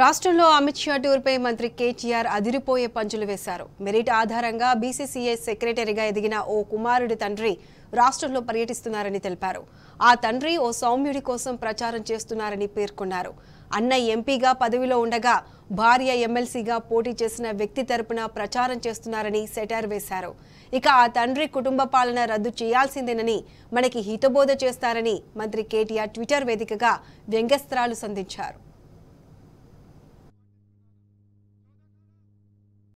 రాష్ట్రంలో అమిత్ షా టూర్పై మంత్రి కేటీఆర్ అదిరిపోయే పంచులు వేశారు మెరిట్ ఆధారంగా బీసీసీఐ సెక్రటరీగా ఎదిగిన ఓ కుమారుడి తండ్రి రాష్ట్రంలో పర్యటిస్తున్నారని తెలిపారు ఆ తండ్రి ఓ సౌమ్యుడి కోసం ప్రచారం చేస్తున్నారని పేర్కొన్నారు అన్న ఎంపీగా పదవిలో ఉండగా భార్య ఎమ్మెల్సీగా పోటీ చేసిన వ్యక్తి తరపున ప్రచారం చేస్తున్నారని సెటార్ వేశారు ఇక ఆ తండ్రి కుటుంబ పాలన రద్దు చేయాల్సిందేనని మనకి హితబోధ చేస్తారని మంత్రి కేటీఆర్ ట్విట్టర్ వేదికగా వ్యంగ్యస్త్రాలు సంధించారు